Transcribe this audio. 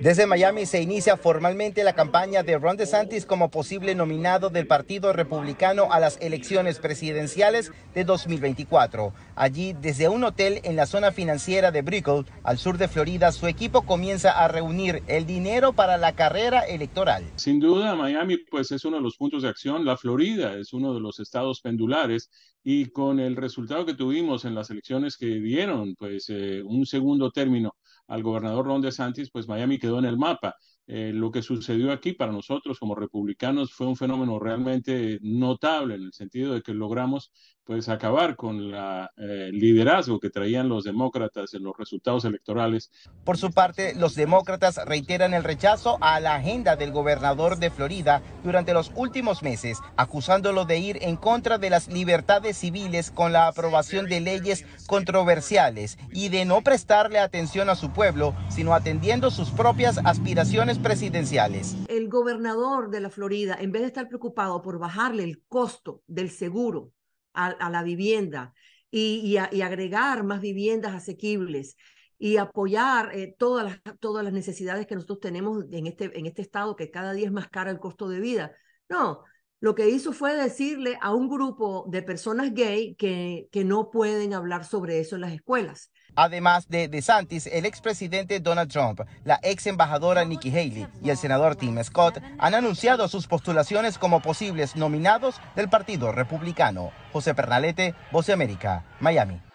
Desde Miami se inicia formalmente la campaña de Ron DeSantis como posible nominado del Partido Republicano a las elecciones presidenciales de 2024. Allí, desde un hotel en la zona financiera de Brickell, al sur de Florida, su equipo comienza a reunir el dinero para la carrera electoral. Sin duda, Miami pues es uno de los puntos de acción. La Florida es uno de los estados pendulares y con el resultado que tuvimos en las elecciones que dieron pues eh, un segundo término al gobernador Ron DeSantis, pues Miami quedó en el mapa. Eh, lo que sucedió aquí para nosotros como republicanos fue un fenómeno realmente notable en el sentido de que logramos pues acabar con el eh, liderazgo que traían los demócratas en los resultados electorales. Por su parte, los demócratas reiteran el rechazo a la agenda del gobernador de Florida durante los últimos meses, acusándolo de ir en contra de las libertades civiles con la aprobación de leyes controversiales y de no prestarle atención a su pueblo, sino atendiendo sus propias aspiraciones presidenciales. El gobernador de la Florida, en vez de estar preocupado por bajarle el costo del seguro a, la vivienda y, agregar más viviendas asequibles y apoyar eh, todas, las, necesidades que nosotros tenemos este, en este, estado, que cada día es más cara el costo de vida. No, lo que hizo fue decirle a un grupo de personas gay que no pueden hablar sobre eso en las escuelas además de DeSantis, el expresidente Donald Trump, la ex embajadora Nikki Haley y el senador Tim Scott han anunciado sus postulaciones como posibles nominados del Partido Republicano. José Pernalete, Voce América, Miami.